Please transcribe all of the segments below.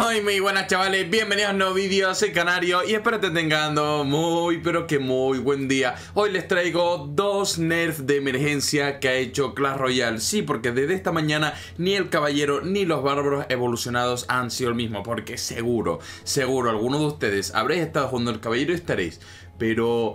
Muy muy buenas chavales, bienvenidos a un nuevo vídeo, soy Canario y espero te tengan muy pero que muy buen día Hoy les traigo dos nerfs de emergencia que ha hecho Clash Royale Sí, porque desde esta mañana ni el caballero ni los bárbaros evolucionados han sido el mismo Porque seguro, seguro, algunos de ustedes habréis estado jugando el caballero y estaréis Pero...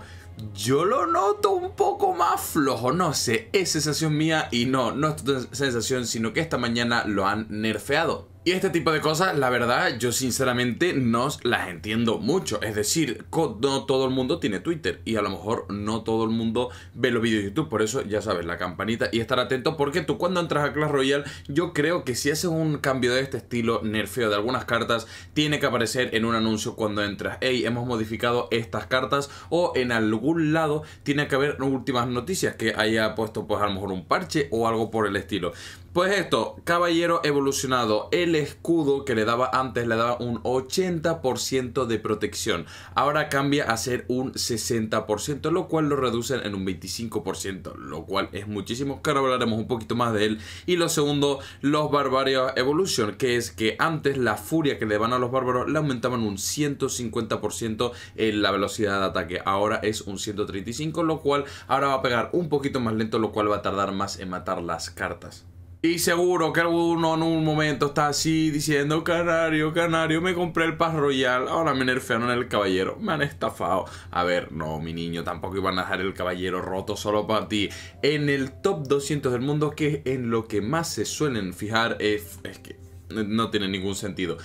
Yo lo noto un poco más flojo, no sé, es sensación mía y no, no es sensación, sino que esta mañana lo han nerfeado. Y este tipo de cosas, la verdad, yo sinceramente no las entiendo mucho. Es decir, no todo el mundo tiene Twitter y a lo mejor no todo el mundo ve los vídeos de YouTube. Por eso, ya sabes, la campanita y estar atento porque tú cuando entras a Clash Royale, yo creo que si haces un cambio de este estilo, nerfeo de algunas cartas, tiene que aparecer en un anuncio cuando entras. Hey, hemos modificado estas cartas o en algún lado tiene que haber últimas noticias que haya puesto pues a lo mejor un parche o algo por el estilo. Pues esto, caballero evolucionado, el escudo que le daba antes le daba un 80% de protección, ahora cambia a ser un 60%, lo cual lo reducen en un 25%, lo cual es muchísimo, Claro, ahora hablaremos un poquito más de él. Y lo segundo, los barbarios evolution, que es que antes la furia que le daban a los bárbaros le aumentaban un 150% en la velocidad de ataque, ahora es un 135, lo cual ahora va a pegar un poquito más lento, lo cual va a tardar más en matar las cartas. Y seguro que alguno en un momento está así diciendo, canario, canario, me compré el Paz Royal, ahora me nerfearon el caballero, me han estafado. A ver, no, mi niño, tampoco iban a dejar el caballero roto solo para ti. En el top 200 del mundo, que en lo que más se suelen fijar es, es que no tiene ningún sentido.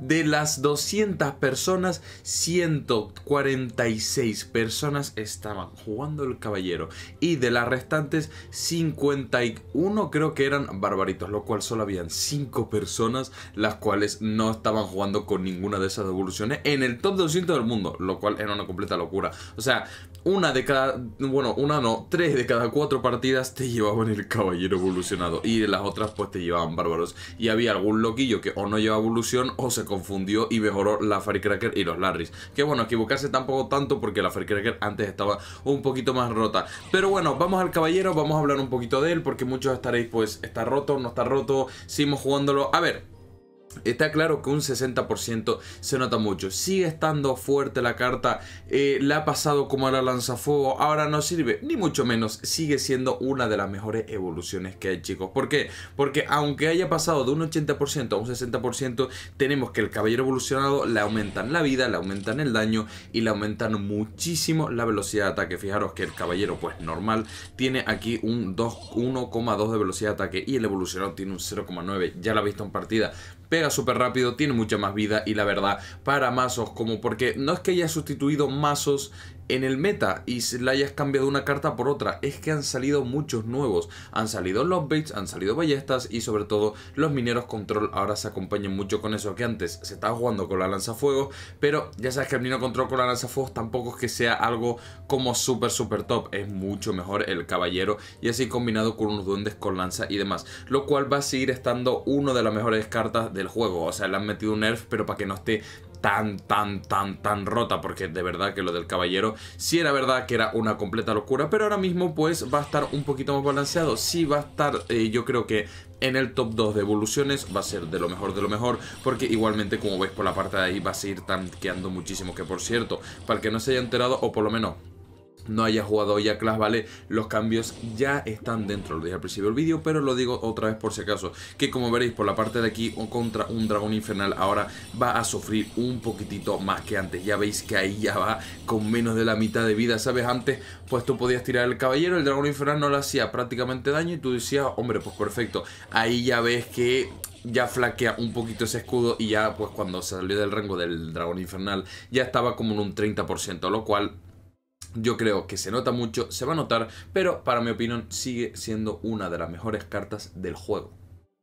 De las 200 personas, 146 personas estaban jugando el caballero. Y de las restantes, 51 creo que eran barbaritos, lo cual solo habían 5 personas las cuales no estaban jugando con ninguna de esas evoluciones en el top 200 del mundo, lo cual era una completa locura. O sea, una de cada, bueno, una no, tres de cada cuatro partidas te llevaban el caballero evolucionado y de las otras pues te llevaban bárbaros. Y había algún loquillo que o no llevaba evolución o se confundió y mejoró la Firecracker y los Larrys. Que bueno, equivocarse tampoco tanto porque la Firecracker antes estaba un poquito más rota. Pero bueno, vamos al caballero, vamos a hablar un poquito de él porque muchos estaréis pues, está roto, no está roto, seguimos jugándolo. A ver, Está claro que un 60% se nota mucho. Sigue estando fuerte la carta. Eh, la ha pasado como a la fuego Ahora no sirve. Ni mucho menos. Sigue siendo una de las mejores evoluciones que hay, chicos. ¿Por qué? Porque aunque haya pasado de un 80% a un 60%, tenemos que el caballero evolucionado le aumentan la vida, le aumentan el daño y le aumentan muchísimo la velocidad de ataque. Fijaros que el caballero, pues normal, tiene aquí un 1,2 de velocidad de ataque y el evolucionado tiene un 0,9. Ya la ha visto en partida pega súper rápido, tiene mucha más vida y la verdad, para mazos como porque no es que haya sustituido mazos en el meta y la hayas cambiado una carta por otra. Es que han salido muchos nuevos. Han salido los han salido ballestas y sobre todo los mineros control ahora se acompañan mucho con eso que antes se estaba jugando con la lanza fuego, Pero ya sabes que el minero control con la lanzafuegos tampoco es que sea algo como súper súper top. Es mucho mejor el caballero y así combinado con unos duendes con lanza y demás. Lo cual va a seguir estando uno de las mejores cartas del juego. O sea, le han metido un nerf pero para que no esté tan, tan, tan, tan rota, porque de verdad que lo del caballero sí era verdad que era una completa locura, pero ahora mismo pues va a estar un poquito más balanceado, sí va a estar eh, yo creo que en el top 2 de evoluciones va a ser de lo mejor de lo mejor, porque igualmente como veis por la parte de ahí va a seguir tanqueando muchísimo, que por cierto, para el que no se haya enterado, o por lo menos no haya jugado ya Clash, ¿vale? Los cambios ya están dentro, lo dije al principio del vídeo, pero lo digo otra vez por si acaso, que como veréis por la parte de aquí contra un dragón infernal ahora va a sufrir un poquitito más que antes, ya veis que ahí ya va con menos de la mitad de vida, ¿sabes? Antes pues tú podías tirar el caballero, el dragón infernal no le hacía prácticamente daño y tú decías, hombre, pues perfecto, ahí ya ves que ya flaquea un poquito ese escudo y ya pues cuando salió del rango del dragón infernal ya estaba como en un 30%, lo cual yo creo que se nota mucho, se va a notar, pero para mi opinión sigue siendo una de las mejores cartas del juego.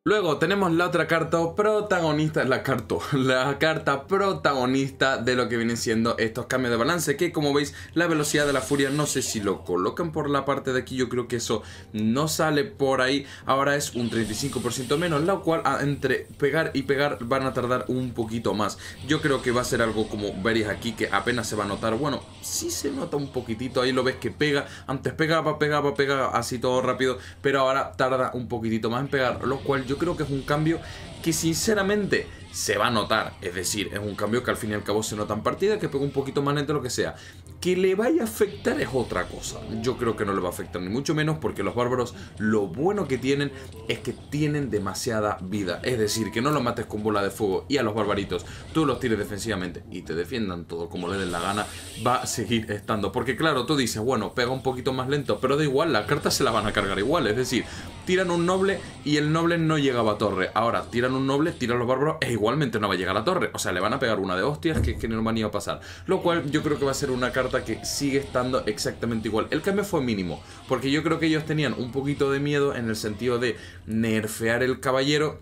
Luego tenemos la otra carta protagonista, la, carta, la carta protagonista de lo que vienen siendo estos cambios de balance, que como veis la velocidad de la furia, no sé si lo colocan por la parte de aquí, yo creo que eso no sale por ahí, ahora es un 35% menos, lo cual ah, entre pegar y pegar van a tardar un poquito más. Yo creo que va a ser algo como veréis aquí, que apenas se va a notar, bueno, sí se nota un poquitito, ahí lo ves que pega, antes pegaba, pegaba, pegaba, así todo rápido, pero ahora tarda un poquitito más en pegar, lo cual yo creo que es un cambio que sinceramente se va a notar. Es decir, es un cambio que al fin y al cabo se nota en partida, que pega un poquito más lento lo que sea. Que le vaya a afectar es otra cosa. Yo creo que no le va a afectar ni mucho menos porque los bárbaros lo bueno que tienen es que tienen demasiada vida. Es decir, que no los mates con bola de fuego y a los barbaritos tú los tires defensivamente y te defiendan todo como le den la gana, va a seguir estando. Porque claro, tú dices, bueno, pega un poquito más lento, pero da igual, las cartas se la van a cargar igual. Es decir, tiran un noble y el noble no llegaba a torre. Ahora, tiran un noble, tiran los bárbaros e igualmente no va a llegar a torre. O sea, le van a pegar una de hostias que, que no van a pasar. Lo cual yo creo que va a ser una carta que sigue estando exactamente igual. El cambio fue mínimo, porque yo creo que ellos tenían un poquito de miedo en el sentido de nerfear el caballero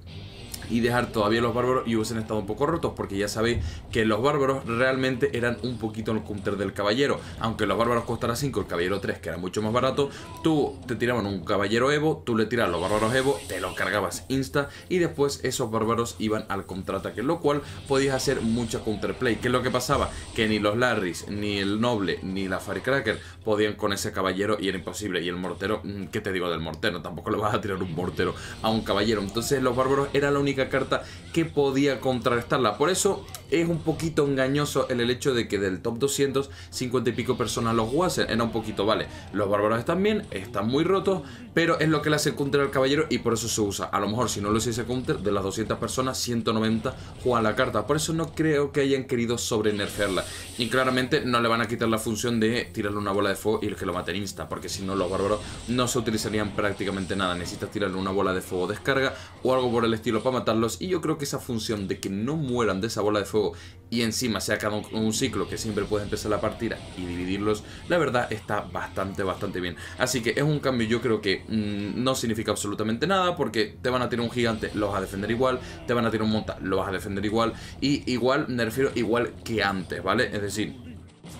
y dejar todavía los bárbaros y hubiesen estado un poco rotos, porque ya sabéis que los bárbaros realmente eran un poquito el counter del caballero. Aunque los bárbaros costara 5, el caballero 3, que era mucho más barato, tú te tiraban un caballero Evo, tú le tiras los bárbaros Evo, te lo cargabas insta y después esos bárbaros iban al contraataque, lo cual podías hacer mucha counterplay. ¿Qué es lo que pasaba? Que ni los Larrys, ni el Noble, ni la Firecracker podían con ese caballero y era imposible. Y el mortero, mm, ¿qué te digo del mortero? Tampoco le vas a tirar un mortero a un caballero. Entonces los bárbaros era la única carta que podía contrarrestarla. Por eso es un poquito engañoso el, hecho de que del top 200, 50 y pico personas los guasen, Era un poquito, vale, los bárbaros están bien, están muy rotos, pero es lo que le hace counter al caballero y por eso se usa. A lo mejor si no lo hiciese counter, de las 200 personas, 190 juegan la carta. Por eso no creo que hayan querido sobre Y claramente no le van a quitar la función de tirarle una bola de fuego y el que lo maten insta, porque si no los bárbaros no se utilizarían prácticamente nada. Necesitas tirarle una bola de fuego descarga o algo por el estilo para matarlos. Y yo creo que esa función de que no mueran de esa bola de fuego y encima se ha un, un, ciclo que siempre puedes empezar la partida y dividirlos, la verdad está bastante, bastante bien. Así que es un cambio yo creo que mm, no significa absolutamente nada porque te van a tirar un gigante, lo vas a defender igual, te van a tirar un monta, lo vas a defender igual y igual, me refiero igual que antes, ¿vale? Es decir,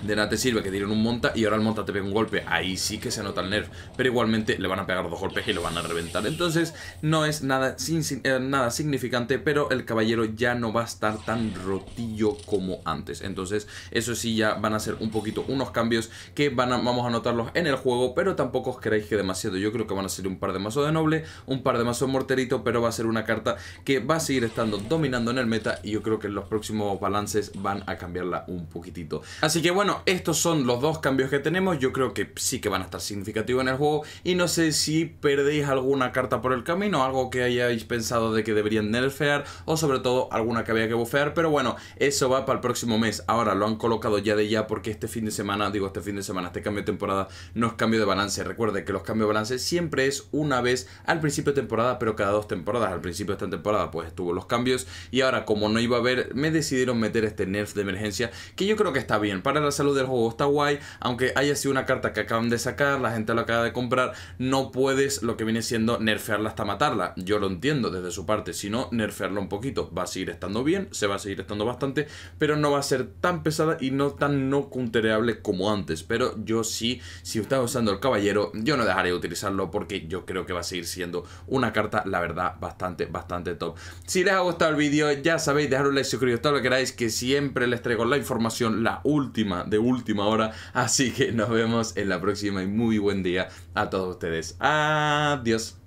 de nada te sirve que dieron un monta y ahora el monta te pega un golpe. Ahí sí que se nota el nerf. Pero igualmente le van a pegar dos golpes y lo van a reventar. Entonces no es nada, sin, eh, nada significante, pero el caballero ya no va a estar tan rotillo como antes. Entonces eso sí ya van a ser un poquito unos cambios que van vamos a notarlos en el juego. Pero tampoco os creáis que demasiado. Yo creo que van a ser un par de mazo de noble, un par de mazo de morterito. Pero va a ser una carta que va a seguir estando dominando en el meta. Y yo creo que en los próximos balances van a cambiarla un poquitito. Así que bueno, estos son los dos cambios que tenemos. Yo creo que sí que van a estar significativos en el juego. Y no sé si perdéis alguna carta por el camino, algo que hayáis pensado de que deberían nerfear, o sobre todo alguna que había que bufear. Pero bueno, eso va para el próximo mes. Ahora lo han colocado ya de ya porque este fin de semana, digo este fin de semana, este cambio de temporada no es cambio de balance. Recuerde que los cambios de balance siempre es una vez al principio de temporada, pero cada dos temporadas. Al principio de esta temporada pues estuvo los cambios y ahora como no iba a haber, me decidieron meter este nerf de emergencia que yo creo que está bien. Para la salud del juego está guay, aunque haya sido una carta que acaban de sacar, la gente lo acaba de comprar, no puedes lo que viene siendo nerfearla hasta matarla. Yo lo entiendo desde su parte, si no, nerfearla un poquito. Va a seguir estando bien, se va a seguir estando bastante, pero no va a ser tan pesada y no tan no countereable como antes. Pero yo sí, si está usando el caballero, yo no dejaré de utilizarlo porque yo creo que va a seguir siendo una carta, la verdad, bastante, bastante top. Si les ha gustado el vídeo, ya sabéis, dejar un like, suscribiros, todo lo que queráis, que siempre les traigo la información, la última de última hora. Así que nos vemos en la próxima y muy buen día a todos ustedes. Adiós.